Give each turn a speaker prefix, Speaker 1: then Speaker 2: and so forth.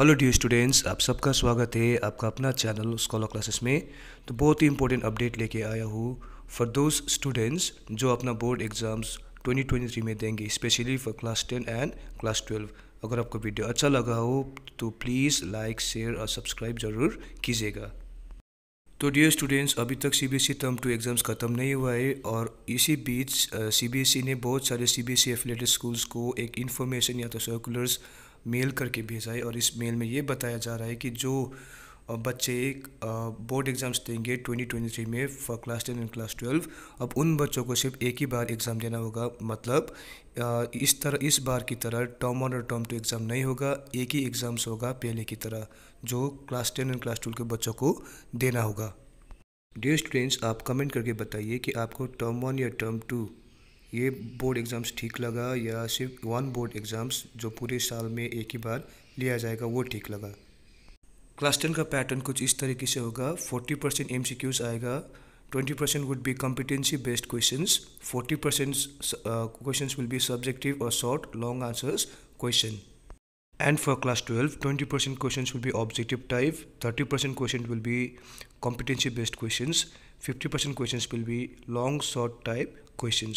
Speaker 1: hello D students आप सबका स्वागत है आपका अपना चैनल स्कॉलर क्लासेस में तो बहुत ही इंपॉर्टेंट अपडेट लेके आया हूँ फॉर दोज स्टूडेंट्स जो अपना बोर्ड एग्जाम्स 2023 में देंगे specially for class 10 and class 12 अगर आपको वीडियो अच्छा लगा हो तो प्लीज़ लाइक शेयर और सब्सक्राइब ज़रूर कीजिएगा तो डियर स्टूडेंट्स अभी तक सीबीएसई टर्म टू एग्ज़ाम्स ख़त्म नहीं हुआ है और इसी बीच सी e ने बहुत सारे सीबीएसई एफिलेटेड स्कूल्स को एक इन्फॉर्मेशन या तो सर्कुलर्स मेल करके भेजा है और इस मेल में ये बताया जा रहा है कि जो बच्चे एक बोर्ड एग्ज़ाम्स देंगे 2023 में for class ten and class twelve अब उन बच्चों को सिर्फ एक ही बार एग्ज़ाम देना होगा मतलब इस तरह इस बार की तरह टर्म वन और टर्म टू एग्ज़ाम नहीं होगा एक ही एग्ज़ाम्स होगा पहले की तरह जो class ten and class twelve के बच्चों को देना होगा डियर स्टूडेंट्स आप कमेंट करके बताइए कि आपको टर्म वन या टर्म टू ये बोर्ड एग्ज़ाम्स ठीक लगा या सिर्फ वन बोर्ड एग्ज़ाम्स जो पूरे साल में एक ही बार लिया जाएगा वो ठीक लगा क्लास टेन का पैटर्न कुछ इस तरीके से होगा फोर्टी परसेंट एम आएगा twenty percent would be competency based question forty percent question will be subjective और short long answers question and for class twelve twenty percent question will be objective type thirty percent question will be competency based question fifty percent question will be long short type question